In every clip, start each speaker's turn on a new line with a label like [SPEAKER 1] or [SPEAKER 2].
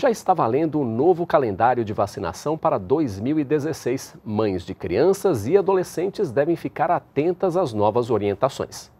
[SPEAKER 1] já está valendo o um novo calendário de vacinação para 2016. Mães de crianças e adolescentes devem ficar atentas às novas orientações.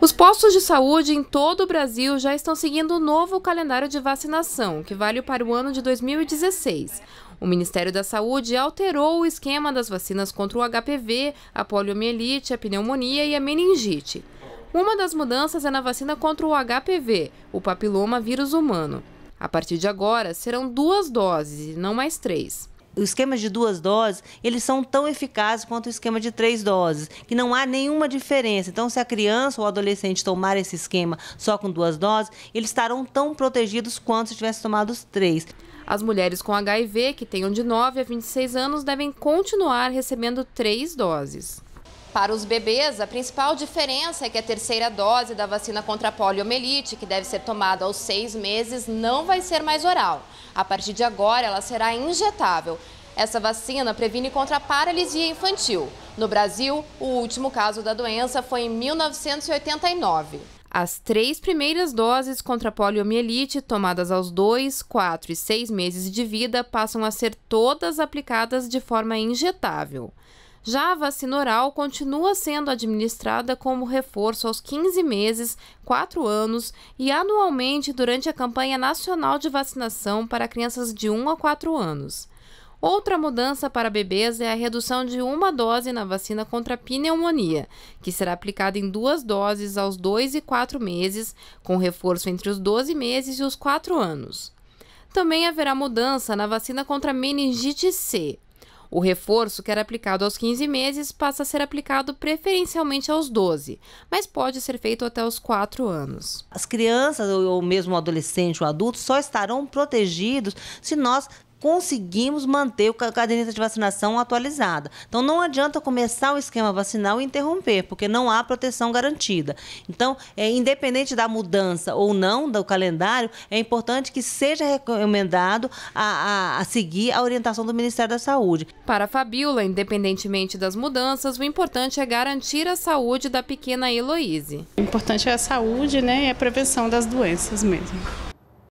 [SPEAKER 1] Os postos de saúde em todo o Brasil já estão seguindo o novo calendário de vacinação, que vale para o ano de 2016. O Ministério da Saúde alterou o esquema das vacinas contra o HPV, a poliomielite, a pneumonia e a meningite. Uma das mudanças é na vacina contra o HPV, o papiloma vírus humano. A partir
[SPEAKER 2] de agora, serão duas doses, não mais três o esquema de duas doses, eles são tão eficazes quanto o esquema de três doses, que não há nenhuma diferença. Então, se a criança ou o adolescente tomar esse esquema só com duas doses, eles estarão tão protegidos quanto se tivesse tomado os três. As mulheres com HIV que tenham de 9 a 26 anos devem continuar
[SPEAKER 1] recebendo três doses. Para os bebês, a principal diferença é que a terceira dose da vacina contra a poliomielite, que deve ser tomada aos seis meses, não vai ser mais oral. A partir de agora, ela será injetável. Essa vacina previne contra a paralisia infantil. No Brasil, o último caso da doença foi em 1989. As três primeiras doses contra a poliomielite, tomadas aos 2, 4 e 6 meses de vida, passam a ser todas aplicadas de forma injetável. Já a vacina oral continua sendo administrada como reforço aos 15 meses, 4 anos e anualmente durante a campanha nacional de vacinação para crianças de 1 a 4 anos. Outra mudança para bebês é a redução de uma dose na vacina contra a pneumonia, que será aplicada em duas doses aos 2 e 4 meses, com reforço entre os 12 meses e os 4 anos. Também haverá mudança na vacina contra meningite C, o reforço, que era aplicado aos 15 meses, passa a ser aplicado preferencialmente aos 12, mas pode ser feito até os 4 anos.
[SPEAKER 2] As crianças, ou mesmo o adolescente, o adulto, só estarão protegidos se nós conseguimos manter o caderneta de vacinação atualizada. Então, não adianta começar o esquema vacinal e interromper, porque não há proteção garantida. Então, é, independente da mudança ou não do calendário, é importante que seja recomendado a, a, a seguir a orientação do Ministério da Saúde. Para a Fabiola,
[SPEAKER 1] independentemente das mudanças, o importante é garantir a saúde da pequena Heloíse. O importante é a saúde né, e a prevenção das doenças mesmo.